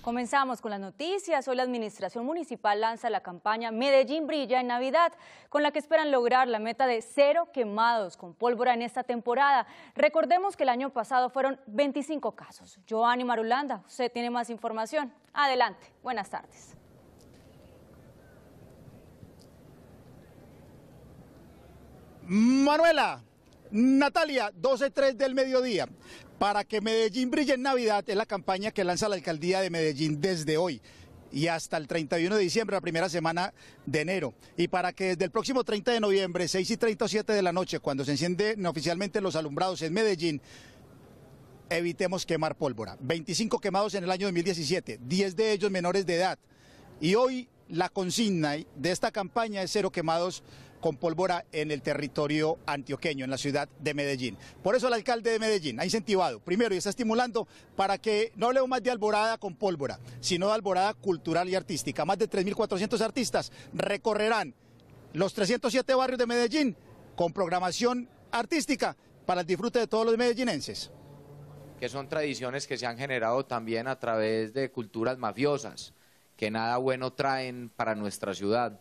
Comenzamos con las noticias. Hoy la Administración Municipal lanza la campaña Medellín Brilla en Navidad, con la que esperan lograr la meta de cero quemados con pólvora en esta temporada. Recordemos que el año pasado fueron 25 casos. Joanny Marulanda, usted tiene más información. Adelante. Buenas tardes. Manuela, Natalia, 12.03 del mediodía. Para que Medellín brille en Navidad es la campaña que lanza la alcaldía de Medellín desde hoy y hasta el 31 de diciembre, la primera semana de enero. Y para que desde el próximo 30 de noviembre, 6 y 7 de la noche, cuando se encienden oficialmente los alumbrados en Medellín, evitemos quemar pólvora. 25 quemados en el año 2017, 10 de ellos menores de edad. Y hoy la consigna de esta campaña es cero quemados con pólvora en el territorio antioqueño, en la ciudad de Medellín. Por eso el alcalde de Medellín ha incentivado, primero, y está estimulando para que no hablemos más de alborada con pólvora, sino de alborada cultural y artística. Más de 3.400 artistas recorrerán los 307 barrios de Medellín con programación artística para el disfrute de todos los medellinenses. Que son tradiciones que se han generado también a través de culturas mafiosas, que nada bueno traen para nuestra ciudad.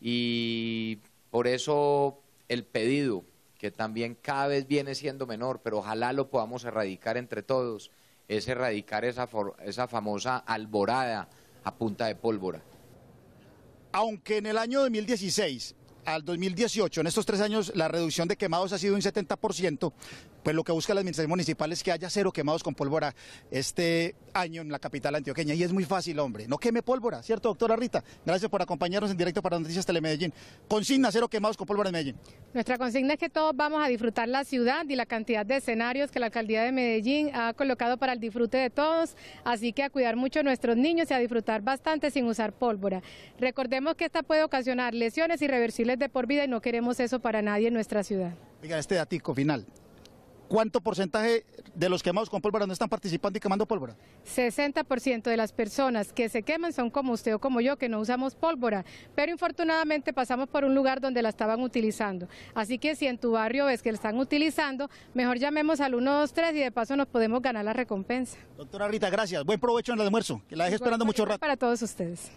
Y por eso el pedido, que también cada vez viene siendo menor, pero ojalá lo podamos erradicar entre todos, es erradicar esa, esa famosa alborada a punta de pólvora. Aunque en el año 2016 al 2018, en estos tres años, la reducción de quemados ha sido un 70%, pues lo que busca la Administración Municipal es que haya cero quemados con pólvora este año en la capital antioqueña. Y es muy fácil, hombre. No queme pólvora, ¿cierto, doctora Rita? Gracias por acompañarnos en directo para Noticias Telemedellín. Consigna cero quemados con pólvora en Medellín. Nuestra consigna es que todos vamos a disfrutar la ciudad y la cantidad de escenarios que la alcaldía de Medellín ha colocado para el disfrute de todos. Así que a cuidar mucho a nuestros niños y a disfrutar bastante sin usar pólvora. Recordemos que esta puede ocasionar lesiones irreversibles de por vida y no queremos eso para nadie en nuestra ciudad. Oiga, este datico final. ¿Cuánto porcentaje de los quemados con pólvora no están participando y quemando pólvora? 60% de las personas que se queman son como usted o como yo, que no usamos pólvora, pero infortunadamente pasamos por un lugar donde la estaban utilizando. Así que si en tu barrio ves que la están utilizando, mejor llamemos al 123 y de paso nos podemos ganar la recompensa. Doctora Rita, gracias. Buen provecho en el almuerzo. Que la deje esperando mucho rato. Para todos ustedes.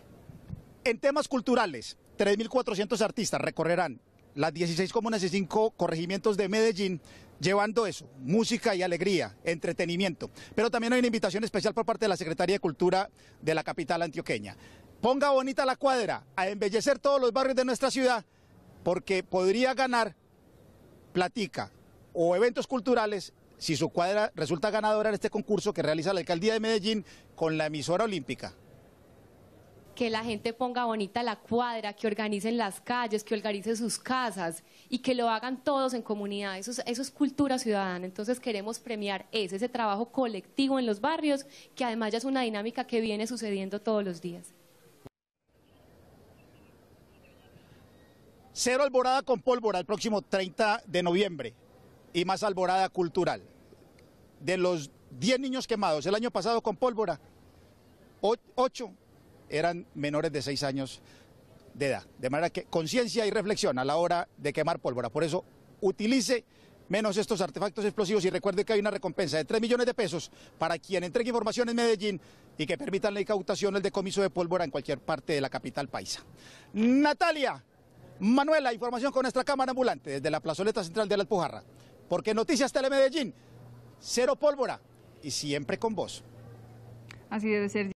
En temas culturales, 3.400 artistas recorrerán las 16 comunas y 5 corregimientos de Medellín llevando eso, música y alegría, entretenimiento. Pero también hay una invitación especial por parte de la Secretaría de Cultura de la capital antioqueña. Ponga bonita la cuadra, a embellecer todos los barrios de nuestra ciudad, porque podría ganar platica o eventos culturales si su cuadra resulta ganadora en este concurso que realiza la alcaldía de Medellín con la emisora olímpica que la gente ponga bonita la cuadra, que organicen las calles, que organicen sus casas y que lo hagan todos en comunidad. Eso es, cultura ciudadana. Entonces queremos premiar ese, ese trabajo colectivo en los barrios, que además ya es una dinámica que viene sucediendo todos los días. Cero alborada con pólvora el próximo 30 de noviembre y más alborada cultural. De los 10 niños quemados el año pasado con pólvora, 8 eran menores de seis años de edad. De manera que conciencia y reflexión a la hora de quemar pólvora. Por eso utilice menos estos artefactos explosivos y recuerde que hay una recompensa de 3 millones de pesos para quien entregue información en Medellín y que permitan la incautación el decomiso de pólvora en cualquier parte de la capital paisa. Natalia, Manuela, información con nuestra cámara ambulante desde la plazoleta central de la Alpujarra. Porque Noticias Telemedellín, cero pólvora y siempre con vos. Así debe ser.